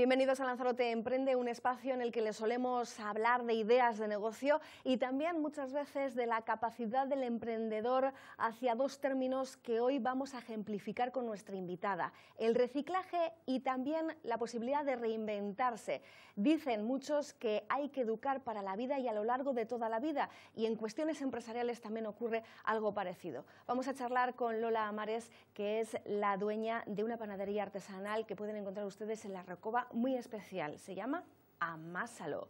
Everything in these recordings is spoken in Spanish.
Bienvenidos a Lanzarote Emprende, un espacio en el que le solemos hablar de ideas de negocio y también muchas veces de la capacidad del emprendedor hacia dos términos que hoy vamos a ejemplificar con nuestra invitada, el reciclaje y también la posibilidad de reinventarse. Dicen muchos que hay que educar para la vida y a lo largo de toda la vida y en cuestiones empresariales también ocurre algo parecido. Vamos a charlar con Lola Amares, que es la dueña de una panadería artesanal que pueden encontrar ustedes en la Recoba muy especial. Se llama Amásalo.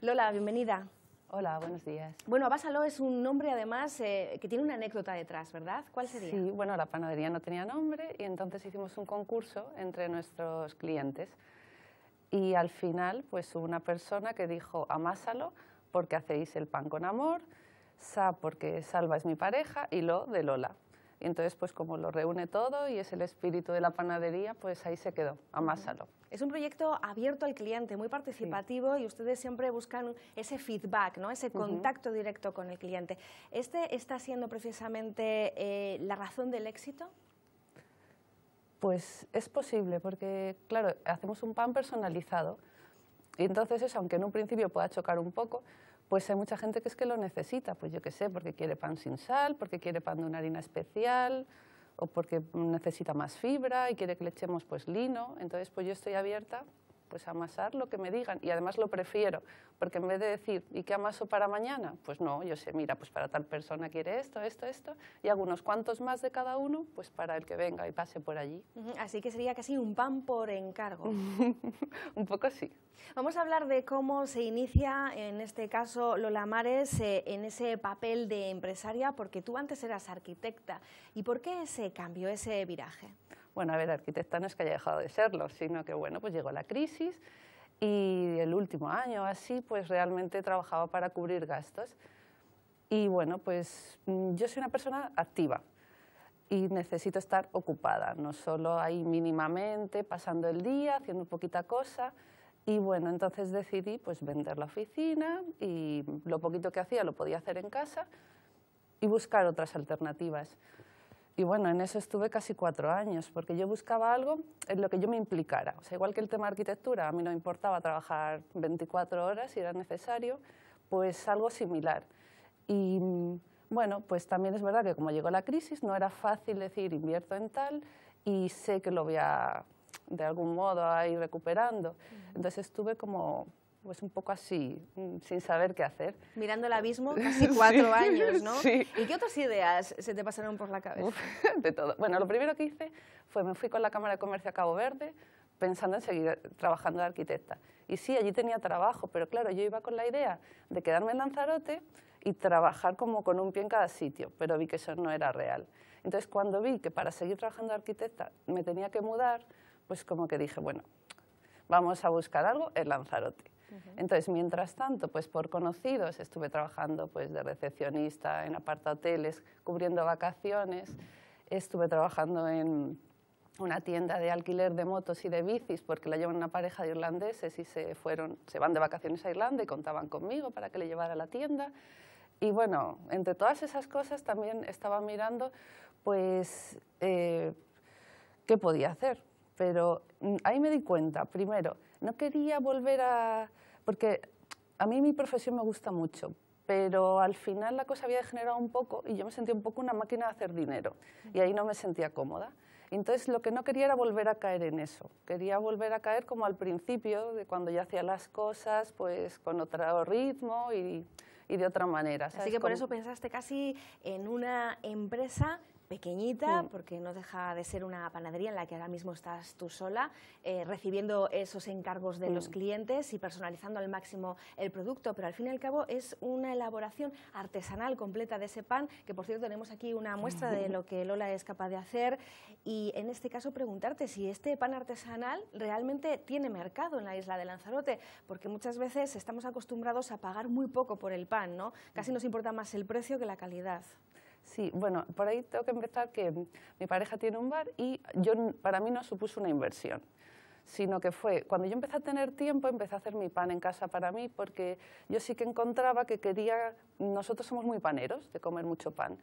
Lola, bienvenida. Hola, buenos días. Bueno, Amásalo es un nombre además eh, que tiene una anécdota detrás, ¿verdad? ¿Cuál sería? Sí, bueno, la panadería no tenía nombre y entonces hicimos un concurso entre nuestros clientes. Y al final, pues hubo una persona que dijo, amásalo porque hacéis el pan con amor, sa porque Salva es mi pareja y lo de Lola. Y entonces, pues como lo reúne todo y es el espíritu de la panadería, pues ahí se quedó, amásalo. Es un proyecto abierto al cliente, muy participativo y ustedes siempre buscan ese feedback, ¿no? ese contacto directo con el cliente. ¿Este está siendo precisamente eh, la razón del éxito? Pues es posible, porque claro, hacemos un pan personalizado y entonces aunque en un principio pueda chocar un poco, pues hay mucha gente que es que lo necesita, pues yo qué sé, porque quiere pan sin sal, porque quiere pan de una harina especial o porque necesita más fibra y quiere que le echemos pues lino, entonces pues yo estoy abierta pues a amasar lo que me digan y además lo prefiero, porque en vez de decir, ¿y qué amaso para mañana? Pues no, yo sé, mira, pues para tal persona quiere esto, esto, esto, y algunos cuantos más de cada uno, pues para el que venga y pase por allí. Así que sería casi un pan por encargo. un poco sí. Vamos a hablar de cómo se inicia, en este caso, Lola Mares, eh, en ese papel de empresaria, porque tú antes eras arquitecta. ¿Y por qué ese cambio, ese viraje? Bueno, a ver, arquitecta no es que haya dejado de serlo, sino que, bueno, pues llegó la crisis y el último año así, pues realmente trabajaba para cubrir gastos. Y bueno, pues mm, yo soy una persona activa y necesito estar ocupada, no solo ahí mínimamente, pasando el día, haciendo poquita cosa, y bueno, entonces decidí pues vender la oficina y lo poquito que hacía lo podía hacer en casa y buscar otras alternativas. Y bueno, en eso estuve casi cuatro años, porque yo buscaba algo en lo que yo me implicara. O sea, igual que el tema arquitectura, a mí no importaba trabajar 24 horas si era necesario, pues algo similar. Y bueno, pues también es verdad que como llegó la crisis, no era fácil decir invierto en tal y sé que lo voy a de algún modo a ir recuperando. Entonces estuve como pues un poco así, mm, sin saber qué hacer. Mirando el abismo casi cuatro años, ¿no? Sí. ¿Y qué otras ideas se te pasaron por la cabeza? de todo. Bueno, lo primero que hice fue me fui con la Cámara de Comercio a Cabo Verde pensando en seguir trabajando de arquitecta. Y sí, allí tenía trabajo, pero claro, yo iba con la idea de quedarme en Lanzarote y trabajar como con un pie en cada sitio, pero vi que eso no era real. Entonces, cuando vi que para seguir trabajando de arquitecta me tenía que mudar, pues como que dije, bueno, vamos a buscar algo en Lanzarote. Entonces, mientras tanto, pues por conocidos estuve trabajando pues de recepcionista en hoteles, cubriendo vacaciones, estuve trabajando en una tienda de alquiler de motos y de bicis porque la llevan una pareja de irlandeses y se fueron, se van de vacaciones a Irlanda y contaban conmigo para que le llevara la tienda. Y bueno, entre todas esas cosas también estaba mirando pues eh, qué podía hacer pero mm, ahí me di cuenta, primero, no quería volver a... porque a mí mi profesión me gusta mucho, pero al final la cosa había degenerado un poco y yo me sentía un poco una máquina de hacer dinero y ahí no me sentía cómoda. Entonces lo que no quería era volver a caer en eso, quería volver a caer como al principio, de cuando ya hacía las cosas pues con otro ritmo y, de otra manera. Así que por eso pensaste casi en una empresa pequeñita, porque no deja de ser una panadería en la que ahora mismo estás tú sola, eh, recibiendo esos encargos de los mm. clientes y personalizando al máximo el producto, pero al fin y al cabo es una elaboración artesanal completa de ese pan, que por cierto tenemos aquí una muestra de lo que Lola es capaz de hacer y en este caso preguntarte si este pan artesanal realmente tiene mercado en la isla de Lanzarote, porque muchas veces estamos acostumbrados a pagar muy poco por el pan, ¿no? Casi mm. nos importa más el precio que la calidad. Sí, bueno, por ahí tengo que empezar que mi pareja tiene un bar y yo, para mí no supuso una inversión sino que fue cuando yo empecé a tener tiempo, empecé a hacer mi pan en casa para mí, porque yo sí que encontraba que quería, nosotros somos muy paneros de comer mucho pan,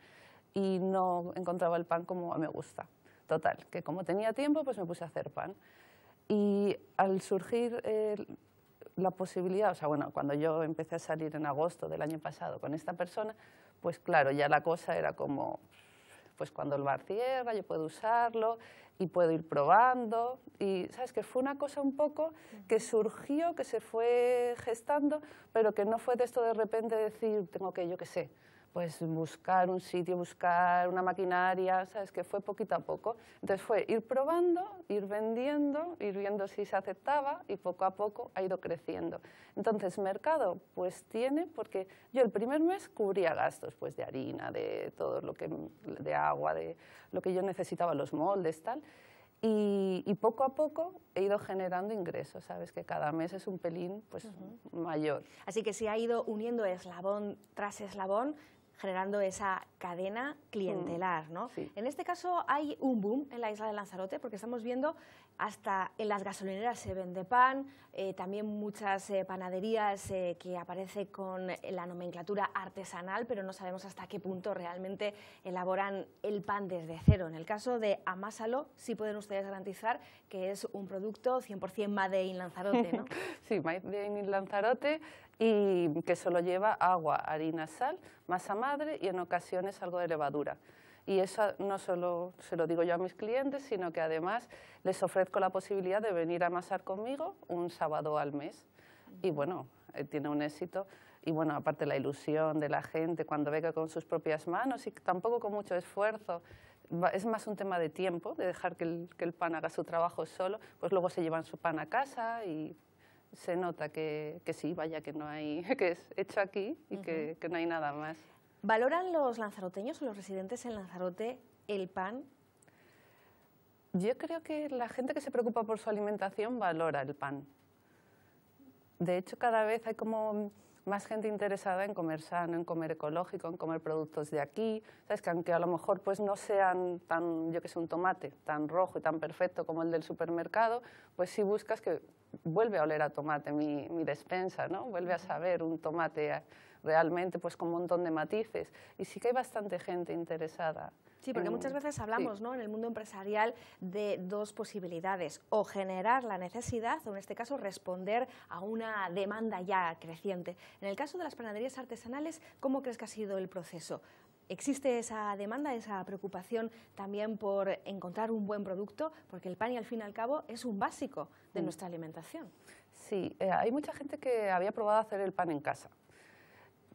y no encontraba el pan como me gusta. Total, que como tenía tiempo, pues me puse a hacer pan. Y al surgir la posibilidad, o sea, bueno, cuando yo empecé a salir en agosto del año pasado con esta persona, pues claro, ya la cosa era como, pues cuando el bar cierra yo puedo usarlo y puedo ir probando. Y sabes que fue una cosa un poco que surgió, que se fue gestando, pero que no fue de esto de repente decir, tengo que, yo qué sé, pues buscar un sitio, buscar una maquinaria, ¿sabes? Que fue poquito a poco. Entonces fue ir probando, ir vendiendo, ir viendo si se aceptaba y poco a poco ha ido creciendo. Entonces, mercado, pues tiene, porque yo el primer mes cubría gastos, pues de harina, de todo lo que, de agua, de lo que yo necesitaba, los moldes, tal. Y, poco a poco he ido generando ingresos, ¿sabes? Que cada mes es un pelín pues, mayor. Así que se ha ido uniendo eslabón tras eslabón generando esa cadena clientelar, mm, ¿no? En este caso hay un boom en la isla de Lanzarote porque estamos viendo hasta en las gasolineras se vende pan, eh, también muchas eh, panaderías eh, que aparece con la nomenclatura artesanal, pero no sabemos hasta qué punto realmente elaboran el pan desde cero. En el caso de Amásalo, sí pueden ustedes garantizar que es un producto 100% Made in Lanzarote, ¿no? sí, Made in Lanzarote y que solo lleva agua, harina, sal, masa madre y en ocasiones algo de levadura. Y eso no solo se lo digo yo a mis clientes, sino que además les ofrezco la posibilidad de venir a amasar conmigo un sábado al mes. Y bueno, eh, tiene un éxito. Y bueno, aparte la ilusión de la gente cuando ve que con sus propias manos y tampoco con mucho esfuerzo, es más un tema de tiempo, de dejar que el, que el pan haga su trabajo solo, pues luego se llevan su pan a casa y se nota que, sí, vaya, que no hay, que es hecho aquí y que, que, no hay nada más. ¿Valoran los lanzaroteños o los residentes en Lanzarote el pan? Yo creo que la gente que se preocupa por su alimentación valora el pan. De hecho, cada vez hay como más gente interesada en comer sano, en comer ecológico, en comer productos de aquí, ¿sabes? que aunque a lo mejor pues no sean tan, yo que sé, un tomate tan rojo y tan perfecto como el del supermercado, pues si buscas que vuelve a oler a tomate mi, despensa, ¿no? Vuelve a saber un tomate realmente pues con un montón de matices. Y sí que hay bastante gente interesada Sí, porque muchas mm, veces hablamos en el mundo empresarial de dos posibilidades, o generar la necesidad, o en este caso responder a una demanda ya creciente. En el caso de las panaderías artesanales, ¿cómo crees que ha sido el proceso? ¿Existe esa demanda, esa preocupación también por encontrar un buen producto? Porque el pan, y al fin y al cabo, es un básico de mm. nuestra alimentación. Sí, eh, hay mucha gente que había probado hacer el pan en casa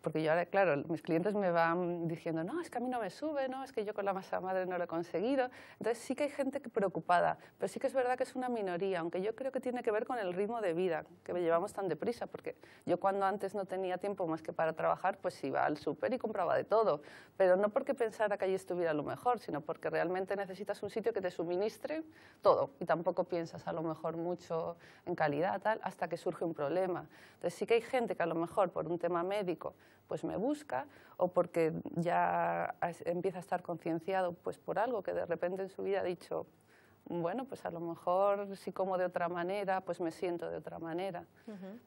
porque yo ahora, claro, mis clientes me van diciendo, no, es que a mí no me sube, no, es que yo con la masa madre no lo he conseguido. Entonces sí que hay gente preocupada, pero sí que es verdad que es una minoría, aunque yo creo que tiene que ver con el ritmo de vida que me llevamos tan deprisa, porque yo cuando antes no tenía tiempo más que para trabajar, pues iba al súper y compraba de todo, pero no porque pensara que allí estuviera lo mejor, sino porque realmente necesitas un sitio que te suministre todo y tampoco piensas a lo mejor mucho en calidad, tal, hasta que surge un problema. Entonces sí que hay gente que a lo mejor por un tema médico, pues me busca o porque ya empieza a estar concienciado pues por algo que de repente en su vida ha dicho bueno, pues a lo mejor si como de otra manera, pues me siento de otra manera.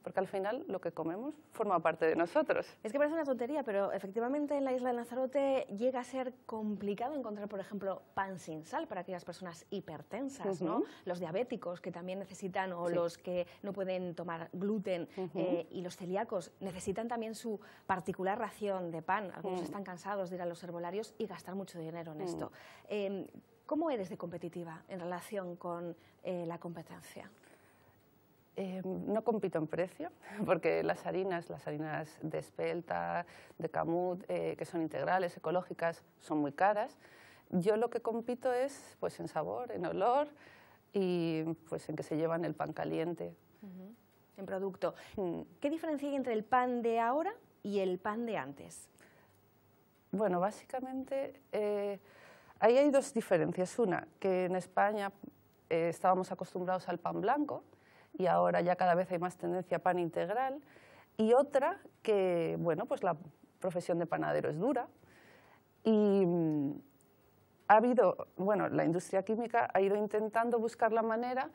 Porque al final lo que comemos forma parte de nosotros. Es que parece una tontería, pero efectivamente en la isla de Nazarote llega a ser complicado encontrar, por ejemplo, pan sin sal para aquellas personas hipertensas, ¿no? Los diabéticos que también necesitan o los que no pueden tomar gluten eh, y los celíacos necesitan también su particular ración de pan. Algunos mm. están cansados de ir a los herbolarios y gastar mucho dinero en mm. esto. Em, ¿Cómo eres de competitiva en relación con eh, la competencia? Eh, no compito en precio, porque las harinas, las harinas de espelta, de camut, eh, que son integrales, ecológicas, son muy caras. Yo lo que compito es pues, en sabor, en olor y pues, en que se llevan el pan caliente. En producto. Mm. ¿Qué diferencia hay entre el pan de ahora y el pan de antes? Bueno, básicamente ahí hay dos diferencias. Una, que en España eh, estábamos acostumbrados al pan blanco y ahora ya cada vez hay más tendencia a pan integral. Y otra, que bueno, pues la profesión de panadero es dura. Y mm, ha habido, bueno, la industria química ha ido intentando buscar la manera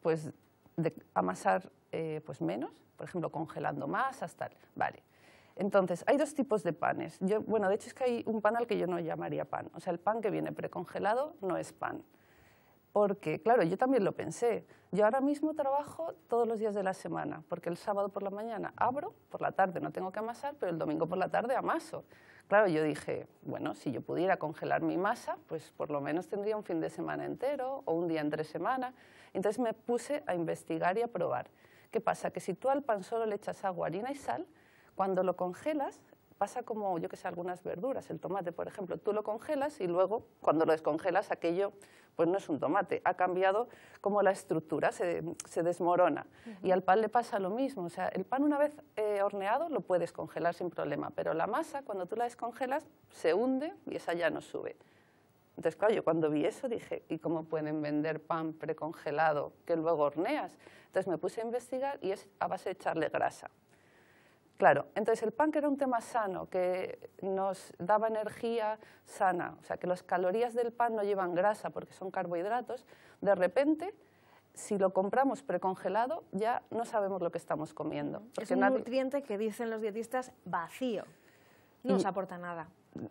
pues, de amasar eh, pues menos, por ejemplo, congelando más hasta… Vale. Entonces, hay dos tipos de panes. bueno, de hecho es que hay un pan al que yo no llamaría pan. O sea, el pan que viene precongelado no es pan. Porque, claro, yo también lo pensé. Yo ahora mismo trabajo todos los días de la semana, porque el sábado por la mañana abro, por la tarde no tengo que amasar, pero el domingo por la tarde amaso. Claro, yo dije, bueno, si yo pudiera congelar mi masa, pues por lo menos tendría un fin de semana entero o un día entre semana. Entonces me puse a investigar y a probar. ¿Qué pasa? Que si tú al pan solo le echas agua, harina y sal, cuando lo congelas, pasa como, yo que sé, algunas verduras, el tomate, por ejemplo. Tú lo congelas y luego, cuando lo descongelas, aquello pues no es un tomate. Ha cambiado como la estructura, se, desmorona. Y al pan le pasa lo mismo. O sea, el pan una vez eh, horneado lo puedes congelar sin problema, pero la masa, cuando tú la descongelas, se hunde y esa ya no sube. Entonces, claro, yo cuando vi eso dije, ¿y cómo pueden vender pan precongelado que luego horneas? Entonces me puse a investigar y es a base de echarle grasa. Claro, entonces el pan que era un tema sano, que nos daba energía sana, o sea, que las calorías del pan no llevan grasa porque son carbohidratos. De repente, si lo compramos precongelado, ya no sabemos lo que estamos comiendo. es un nutriente que dicen los dietistas vacío, no nos aporta nada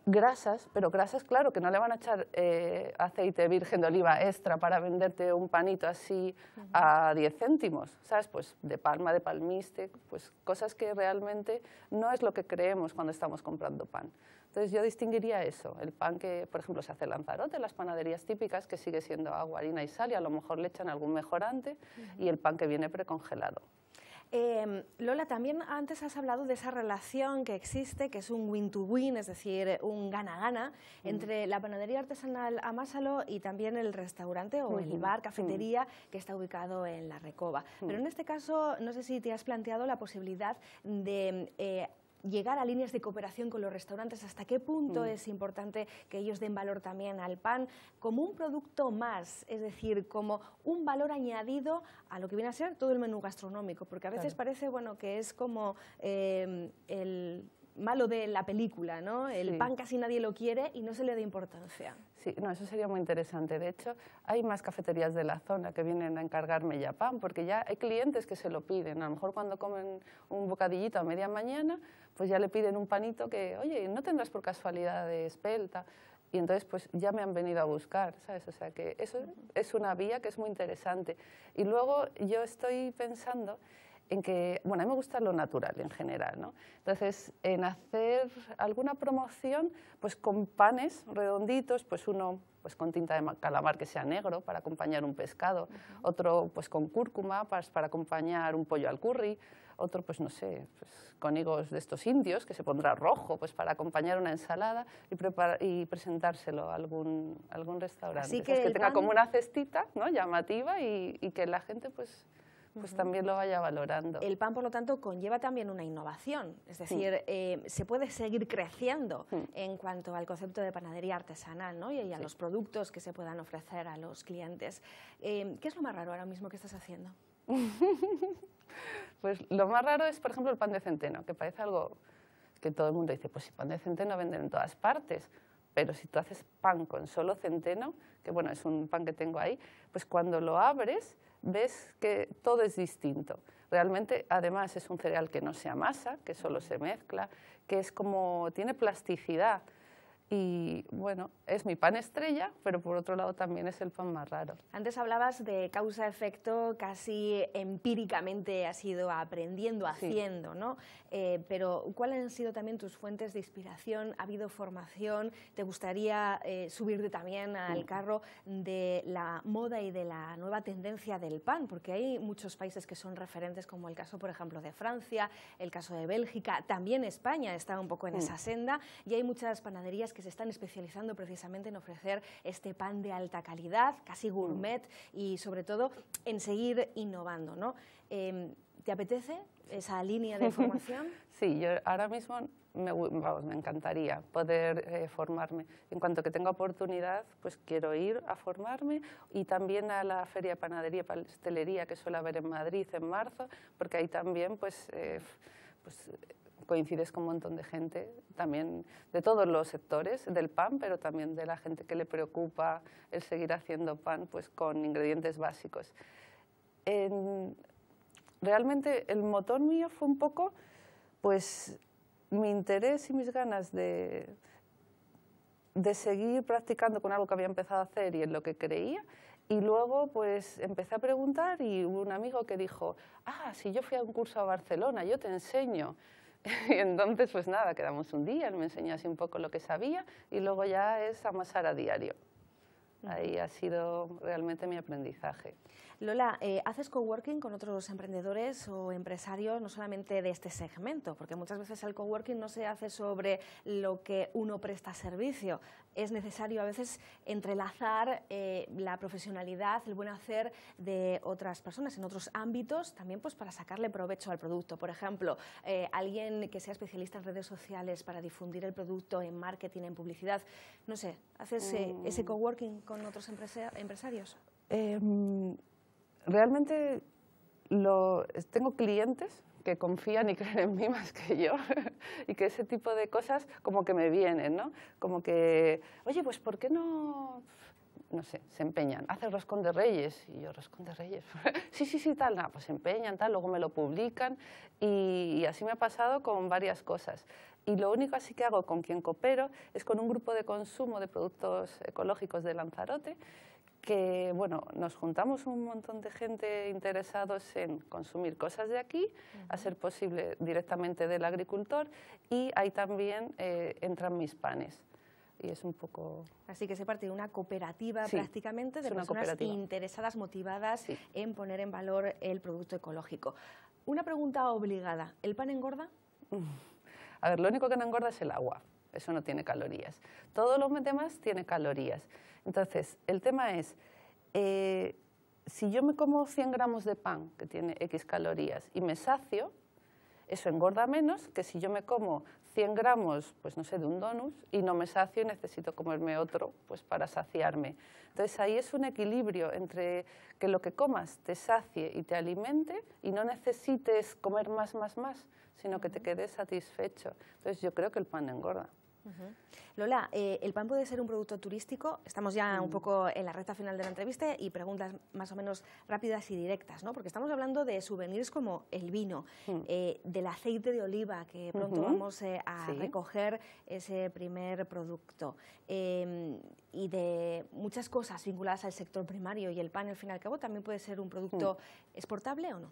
grasas, pero grasas, claro, que no le van a echar eh, aceite virgen de oliva extra para venderte un panito así a 10 céntimos, ¿sabes? Pues de palma, de palmiste, pues cosas que realmente no es lo que creemos cuando estamos comprando pan. Entonces yo distinguiría eso, el pan que, por ejemplo, se hace en Lanzarote, las panaderías típicas, que sigue siendo agua, harina y sal, y a lo mejor le echan algún mejorante, y el pan que viene precongelado. Em, Lola, también antes has hablado de esa relación que existe, que es un win-to-win, es decir, un gana-gana, entre la panadería artesanal Amásalo y también el restaurante o el bar, cafetería que está ubicado en La Recoba. Pero en este caso, no sé si te has planteado la posibilidad de... Eh, llegar a líneas de cooperación con los restaurantes, hasta qué punto mm. es importante que ellos den valor también al pan como un producto más, es decir, como un valor añadido a lo que viene a ser todo el menú gastronómico, porque a veces parece bueno que es como eh, el malo de la película, ¿no? El pan casi nadie lo quiere y no se le da importancia. Sí, no, eso sería muy interesante. De hecho, hay más cafeterías de la zona que vienen a encargarme ya pan, porque ya hay clientes que se lo piden. A lo mejor cuando comen un bocadillito a media mañana, pues ya le piden un panito que, oye, ¿no tendrás por casualidad de espelta? y entonces pues ya me han venido a buscar, ¿sabes? O sea que eso es una vía que es muy interesante. Y luego yo estoy pensando en que, bueno, a mí me gusta lo natural en general, ¿no? Entonces, en hacer alguna promoción, pues con panes redonditos, pues uno pues con tinta de calamar que sea negro para acompañar un pescado, otro pues con cúrcuma para, acompañar un pollo al curry, otro pues no sé, pues, con higos de estos indios que se pondrá rojo pues para acompañar una ensalada y, presentárselo a algún, algún restaurante. Así que, tenga como una cestita ¿no? llamativa y, y que la gente pues pues también lo vaya valorando. El pan, por lo tanto, conlleva también una innovación, es decir, eh, se puede seguir creciendo en cuanto al concepto de panadería artesanal ¿no? y, a los productos que se puedan ofrecer a los clientes. Eh, ¿Qué es lo más raro ahora mismo que estás haciendo? pues lo más raro es, por ejemplo, el pan de centeno, que parece algo que todo el mundo dice, pues si pan de centeno venden en todas partes, pero si tú haces pan con solo centeno, que bueno, es un pan que tengo ahí, pues cuando lo abres ves que todo es distinto. Realmente, además, es un cereal que no se amasa, que solo se mezcla, que es como, tiene plasticidad y bueno, es mi pan estrella, pero por otro lado también es el pan más raro. Antes hablabas de causa-efecto, casi empíricamente has ido aprendiendo, haciendo, ¿no? Eh, pero ¿cuáles han sido también tus fuentes de inspiración? ¿Ha habido formación? ¿Te gustaría eh, subirte también al carro de la moda y de la nueva tendencia del pan? Porque hay muchos países que son referentes, como el caso, por ejemplo, de Francia, el caso de Bélgica, también España está un poco en mm. esa senda y hay muchas panaderías que se están especializando precisamente en ofrecer este pan de alta calidad, casi gourmet, y sobre todo en seguir innovando. ¿no? Em, ¿Te apetece esa línea de formación? sí, yo ahora mismo me, vamos, me encantaría poder eh, formarme. En cuanto que tenga oportunidad, pues quiero ir a formarme y también a la Feria de Panadería y Pastelería que suele haber en Madrid en marzo, porque ahí también pues... Eh, pues coincides con un montón de gente, también de todos los sectores del pan, pero también de la gente que le preocupa el seguir haciendo pan pues, con ingredientes básicos. realmente el motor mío fue un poco pues, mi interés y mis ganas de, de seguir practicando con algo que había empezado a hacer y en lo que creía. Y luego pues empecé a preguntar y hubo un amigo que dijo, ah, si yo fui a un curso a Barcelona, yo te enseño y entonces, pues nada, quedamos un día, él me enseñó un poco lo que sabía y luego ya es amasar a diario. Ahí ha sido realmente mi aprendizaje. Lola, eh, ¿haces coworking con otros emprendedores o empresarios, no solamente de este segmento? Porque muchas veces el coworking no se hace sobre lo que uno presta servicio, es necesario a veces entrelazar eh, la profesionalidad, el buen hacer de otras personas en otros ámbitos, también pues para sacarle provecho al producto. Por ejemplo, eh, alguien que sea especialista en redes sociales para difundir el producto en marketing, en publicidad. No sé, ¿haces eh, mm. ese coworking con otros empresarios? Em, realmente lo, tengo clientes que confían y creen en mí más que yo y que ese tipo de cosas como que me vienen, ¿no? Como que, oye, pues ¿por qué no...? No sé, se empeñan. Hace el roscón de reyes. Y yo, roscón de reyes. sí, sí, sí, tal. Nada, ah, pues se empeñan, tal. Luego me lo publican. Y, y así me ha pasado con varias cosas y lo único así que hago con quien coopero es con un grupo de consumo de productos ecológicos de Lanzarote que bueno, nos juntamos un montón de gente interesados en consumir cosas de aquí, a ser posible directamente del agricultor, y ahí también eh, entran mis panes. Y es un poco... Así que se parte de una cooperativa prácticamente de personas interesadas, motivadas en poner en valor el producto ecológico. Una pregunta obligada, ¿el pan engorda? A ver, lo único que no engorda es el agua, eso no tiene calorías. Todo lo demás tiene calorías. Entonces, el tema es, eh, si yo me como 100 gramos de pan, que tiene X calorías, y me sacio, eso engorda menos que si yo me como 100 gramos, pues no sé, de un donut, y no me sacio y necesito comerme otro pues para saciarme. Entonces ahí es un equilibrio entre que lo que comas te sacie y te alimente y no necesites comer más, más, más, sino que te quedes satisfecho. Entonces yo creo que el pan engorda. Lola, eh, el pan puede ser un producto turístico. Estamos ya un mm. poco en la recta final de la entrevista y preguntas más o menos rápidas y directas, ¿no? Porque estamos hablando de souvenirs como el vino, mm. eh, del aceite de oliva que pronto vamos eh, a recoger ese primer producto em, y de muchas cosas vinculadas al sector primario y el pan, al fin y al cabo, también puede ser un producto mm. exportable o no.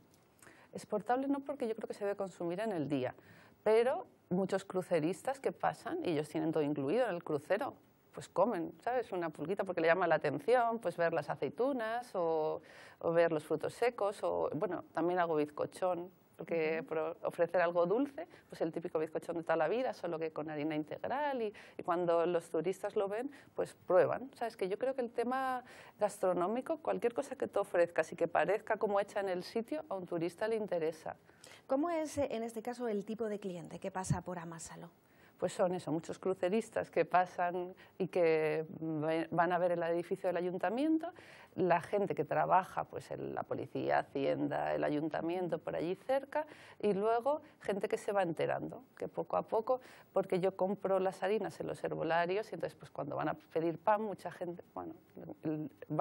Exportable no, porque yo creo que se debe consumir en el día, pero muchos cruceristas que pasan y ellos tienen todo incluido en el crucero. Pues comen, ¿sabes? Una pulguita porque le llama la atención, pues ver las aceitunas o, o ver los frutos secos o, bueno, también hago bizcochón, porque ofrecer algo dulce, pues el típico bizcocho de toda la vida, solo que con harina integral y, cuando los turistas lo ven, pues prueban. O es que yo creo que el tema gastronómico, cualquier cosa que te ofrezcas y que parezca como hecha en el sitio, a un turista le interesa. ¿Cómo es eh, en este caso el tipo de cliente que pasa por Amásalo? pues son eso, muchos cruceristas que pasan y que van a ver el edificio del ayuntamiento, la gente que trabaja, pues en la policía, Hacienda, el ayuntamiento por allí cerca, y luego gente que se va enterando, que poco a poco, porque yo compro las harinas en los herbolarios, y entonces pues cuando van a pedir pan, mucha gente, bueno,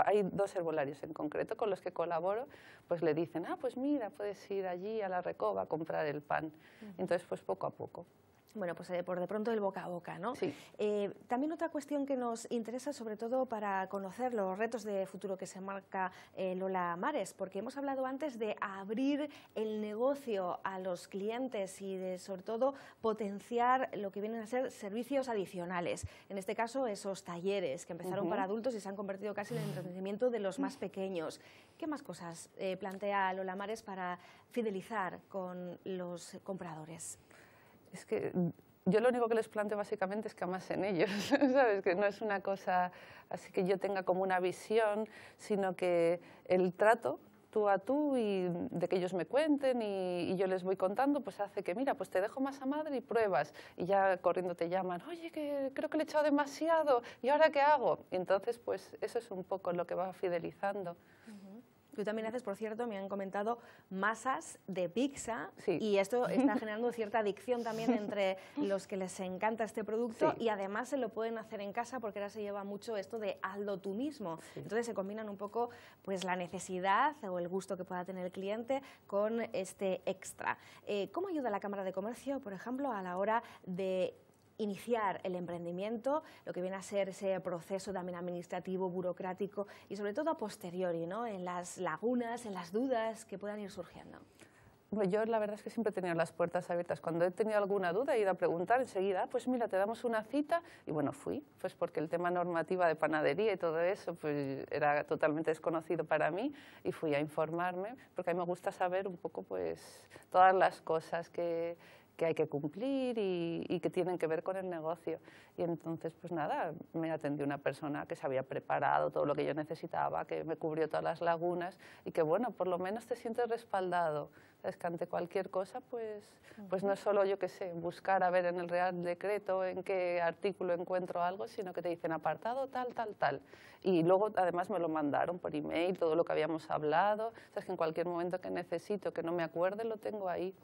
hay dos herbolarios en concreto con los que colaboro, pues le dicen, ah, pues mira, puedes ir allí a la recoba a comprar el pan. Entonces pues poco a poco bueno, pues eh, por de pronto el boca a boca, ¿no? Sí. Eh, también otra cuestión que nos interesa, sobre todo para conocer los retos de futuro que se marca eh, Lola Mares, porque hemos hablado antes de abrir el negocio a los clientes y de, sobre todo, potenciar lo que vienen a ser servicios adicionales. En este caso, esos talleres que empezaron para adultos y se han convertido casi en el entretenimiento de los más pequeños. ¿Qué más cosas plantea Lola Mares para fidelizar con los compradores? es que yo lo único que les planteo básicamente es que en ellos, ¿sabes? Que no es una cosa así que yo tenga como una visión, sino que el trato tú a tú y de que ellos me cuenten y, yo les voy contando, pues hace que, mira, pues te dejo más a madre y pruebas. Y ya corriendo te llaman, oye, que creo que le he echado demasiado, ¿y ahora qué hago? Y entonces, pues eso es un poco lo que va fidelizando. Mm. Tú también haces, por cierto, me han comentado masas de pizza y esto está generando cierta adicción también entre los que les encanta este producto y además se lo pueden hacer en casa porque ahora se lleva mucho esto de hazlo tú mismo. Entonces se combinan un poco pues la necesidad o el gusto que pueda tener el cliente con este extra. Eh, ¿Cómo ayuda la Cámara de Comercio, por ejemplo, a la hora de iniciar el emprendimiento, lo que viene a ser ese proceso también administrativo, burocrático y sobre todo a posteriori, ¿no? en las lagunas, en las dudas que puedan ir surgiendo. yo la verdad es que siempre he tenido las puertas abiertas. Cuando he tenido alguna duda he ido a preguntar enseguida, ah, pues mira, te damos una cita. Y bueno, fui, pues porque el tema normativa de panadería y todo eso pues era totalmente desconocido para mí y fui a informarme, porque a mí me gusta saber un poco pues todas las cosas que, que hay que cumplir y, que tienen que ver con el negocio. Y entonces, pues nada, me atendió una persona que se había preparado todo lo que yo necesitaba, que me cubrió todas las lagunas y que, bueno, por lo menos te sientes respaldado. Es que ante cualquier cosa, pues, pues no es solo, yo qué sé, buscar a ver en el Real Decreto en qué artículo encuentro algo, sino que te dicen apartado tal, tal, tal. Y luego, además, me lo mandaron por email, todo lo que habíamos hablado. sabes es que en cualquier momento que necesito, que no me acuerde, lo tengo ahí.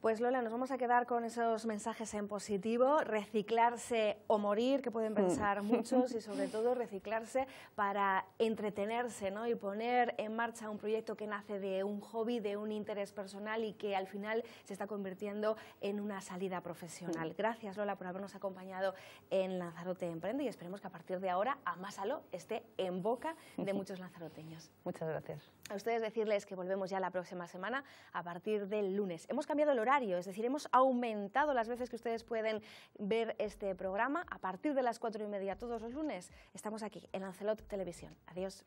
Pues Lola, nos vamos a quedar con esos mensajes en positivo, reciclarse o morir, que pueden hmm. pensar muchos, y sobre todo reciclarse para entretenerse ¿no? y poner en marcha un proyecto que nace de un hobby, de un interés personal y que al final se está convirtiendo en una salida profesional. Hmm. Gracias Lola por habernos acompañado en Lanzarote Emprende y esperemos que a partir de ahora Amásalo esté en boca de muchos lanzaroteños. Muchas gracias. A ustedes decirles que volvemos ya la próxima semana a partir del lunes. Hemos cambiado el horario es decir, hemos aumentado las veces que ustedes pueden ver este programa. A partir de las cuatro y media todos los lunes estamos aquí en Ancelot Televisión. Adiós.